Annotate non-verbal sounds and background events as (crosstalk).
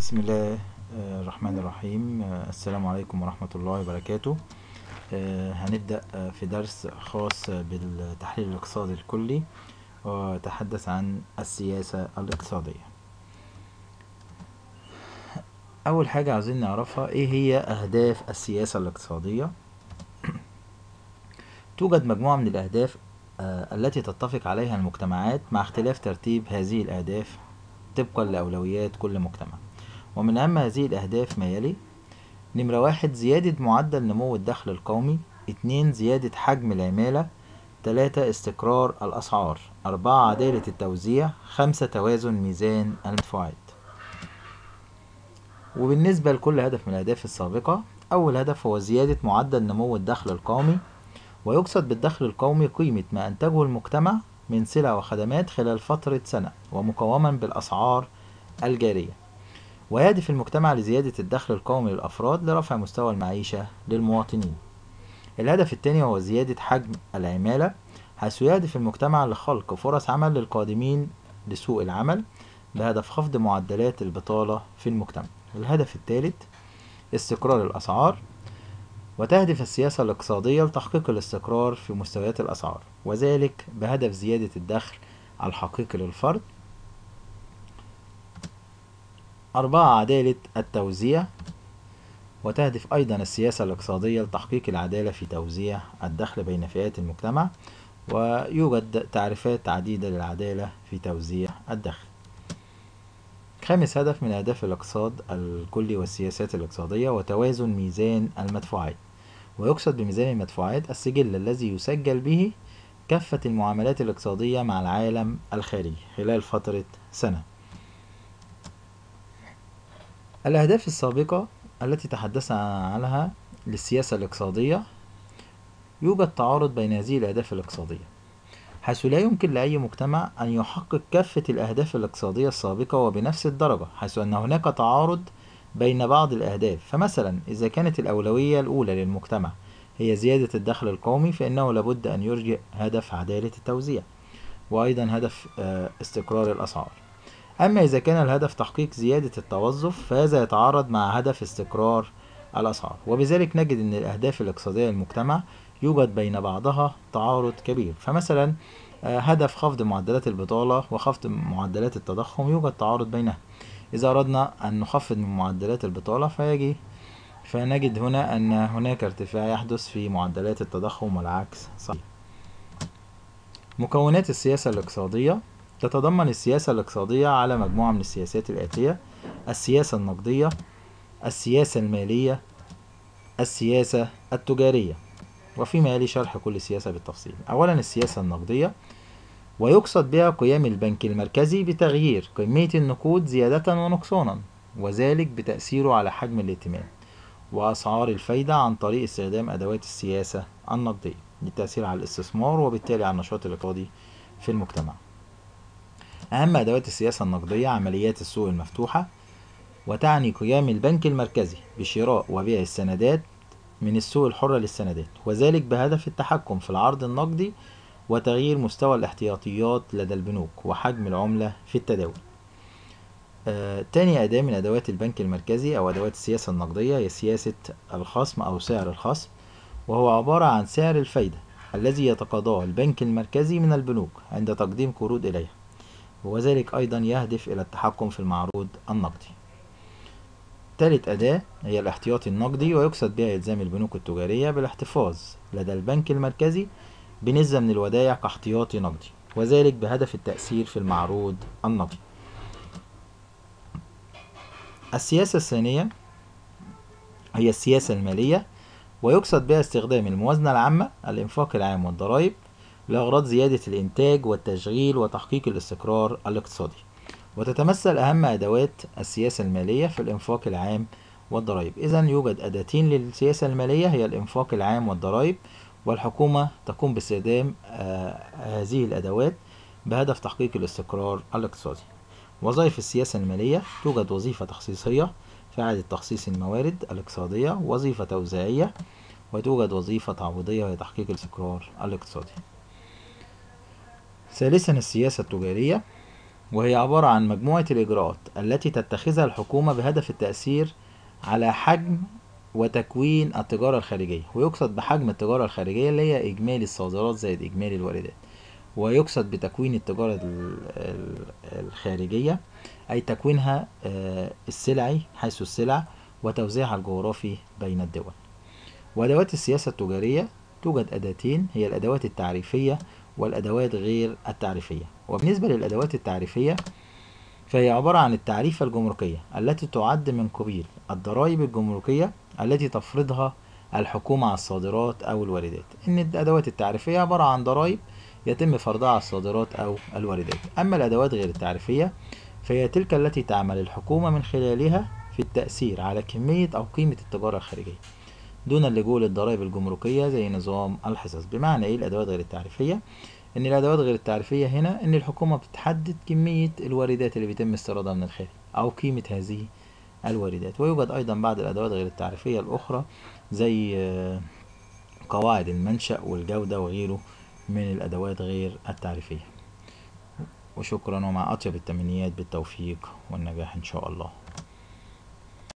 بسم الله آه، الرحمن الرحيم آه، السلام عليكم ورحمة الله وبركاته آه، هنبدأ في درس خاص بالتحليل الاقتصادي الكلي وتحدث عن السياسة الاقتصادية أول حاجة عايزين نعرفها إيه هي أهداف السياسة الاقتصادية (clears throat) توجد مجموعة من الأهداف التي تتفق عليها المجتمعات مع اختلاف ترتيب هذه الأهداف طبقا لأولويات كل مجتمع ومن أهم هذه الأهداف ما يلي نمرة واحد زيادة معدل نمو الدخل القومي اتنين زيادة حجم العمالة تلاتة استقرار الأسعار أربعة عدالة التوزيع خمسة توازن ميزان المدفوعات وبالنسبة لكل هدف من الأهداف السابقة أول هدف هو زيادة معدل نمو الدخل القومي ويقصد بالدخل القومي قيمة ما أنتجه المجتمع من سلع وخدمات خلال فترة سنة ومقاوما بالأسعار الجارية ويهدف المجتمع لزيادة الدخل القومي للأفراد لرفع مستوى المعيشة للمواطنين الهدف الثاني هو زيادة حجم العمالة حيث يهدف المجتمع لخلق فرص عمل للقادمين لسوق العمل بهدف خفض معدلات البطالة في المجتمع الهدف الثالث استقرار الأسعار وتهدف السياسة الاقتصادية لتحقيق الاستقرار في مستويات الأسعار وذلك بهدف زيادة الدخل الحقيقي للفرد أربعة عدالة التوزيع وتهدف أيضا السياسة الاقتصادية لتحقيق العدالة في توزيع الدخل بين فئات المجتمع ويوجد تعريفات عديدة للعدالة في توزيع الدخل خامس هدف من أهداف الاقتصاد الكلي والسياسات الاقتصادية وتوازن ميزان المدفوعات ويقصد بميزان المدفوعات السجل الذي يسجل به كافة المعاملات الاقتصادية مع العالم الخارجي خلال فترة سنة الأهداف السابقة التي تحدثنا عنها للسياسة الاقتصادية يوجد تعارض بين هذه الأهداف الاقتصادية حيث لا يمكن لأي مجتمع أن يحقق كافة الأهداف الاقتصادية السابقة وبنفس الدرجة حيث أن هناك تعارض بين بعض الأهداف فمثلا إذا كانت الأولوية الأولى للمجتمع هي زيادة الدخل القومي فإنه لابد أن يرجئ هدف عدالة التوزيع وأيضا هدف آه، استقرار الأسعار أما إذا كان الهدف تحقيق زيادة التوظف فهذا يتعارض مع هدف استقرار الأسعار وبذلك نجد أن الأهداف الاقتصادية للمجتمع يوجد بين بعضها تعارض كبير فمثلا آه، هدف خفض معدلات البطالة وخفض معدلات التضخم يوجد تعارض بينها إذا أردنا أن نخفض من معدلات البطالة فيجي فنجد هنا أن هناك ارتفاع يحدث في معدلات التضخم والعكس صحيح مكونات السياسة الاقتصادية تتضمن السياسة الاقتصادية على مجموعة من السياسات الآتية السياسة النقدية السياسة المالية السياسة التجارية وفيما يلي شرح كل سياسة بالتفصيل أولا السياسة النقدية ويقصد بها قيام البنك المركزي بتغيير كمية النقود زيادة ونقصانا وذلك بتأثيره على حجم الائتمان وأسعار الفايدة عن طريق استخدام أدوات السياسة النقدية للتأثير على الاستثمار وبالتالي على النشاط الاقتصادي في المجتمع أهم أدوات السياسة النقدية عمليات السوق المفتوحة وتعني قيام البنك المركزي بشراء وبيع السندات من السوق الحرة للسندات وذلك بهدف التحكم في العرض النقدي وتغيير مستوى الاحتياطيات لدى البنوك وحجم العملة في التداول آه، تاني أداة من أدوات البنك المركزي أو أدوات السياسة النقدية هي سياسة الخصم أو سعر الخصم وهو عبارة عن سعر الفايدة الذي يتقاضاه البنك المركزي من البنوك عند تقديم قروض إليها وذلك أيضا يهدف إلى التحكم في المعروض النقدي ثالث أداة هي الاحتياطي النقدي ويقصد بها إلزام البنوك التجارية بالاحتفاظ لدى البنك المركزي بنسبة من الودائع كاحتياطي نقدي وذلك بهدف التأثير في المعروض النقدي السياسة الثانية هي السياسة المالية ويقصد بها استخدام الموازنة العامة الإنفاق العام والضرائب لأغراض زيادة الإنتاج والتشغيل وتحقيق الاستقرار الاقتصادي وتتمثل أهم أدوات السياسة المالية في الإنفاق العام والضرائب إذا يوجد أداتين للسياسة المالية هي الإنفاق العام والضرائب والحكومة تقوم باستخدام آه، هذه الأدوات بهدف تحقيق الاستقرار الاقتصادي وظائف السياسة المالية توجد وظيفة تخصيصية في إعادة تخصيص الموارد الاقتصادية وظيفة توزيعية وتوجد وظيفة تعويضية وهي تحقيق الاستقرار الاقتصادي ثالثا السياسة التجارية وهي عبارة عن مجموعة الإجراءات التي تتخذها الحكومة بهدف التأثير على حجم وتكوين التجارة الخارجية ويقصد بحجم التجارة الخارجية اللي هي إجمالي الصادرات زائد إجمالي الواردات ويقصد بتكوين التجارة الخارجية أي تكوينها آه، السلعي حيث السلع وتوزيعها الجغرافي بين الدول وأدوات السياسة التجارية توجد أداتين هي الأدوات التعريفية والأدوات غير التعريفية وبالنسبة للأدوات التعريفية فهي عبارة عن التعريفة الجمركية التي تعد من قبيل الضرائب الجمركية التي تفرضها الحكومة على الصادرات أو الواردات إن الأدوات التعريفية عبارة عن ضرائب يتم فرضها على الصادرات أو الواردات أما الأدوات غير التعريفية فهي تلك التي تعمل الحكومة من خلالها في التأثير على كمية أو قيمة التجارة الخارجية دون اللجوء للضرائب الجمركية زي نظام الحصص بمعنى إيه الأدوات غير التعريفية إن الأدوات غير التعريفية هنا إن الحكومة بتحدد كمية الواردات اللي بيتم استيرادها من الخارج أو قيمة هذه الواردات ويوجد أيضا بعض الأدوات غير التعريفية الأخرى زي آه، قواعد المنشأ والجودة وغيره من الأدوات غير التعريفية وشكرا ومع أطيب التمنيات بالتوفيق والنجاح إن شاء الله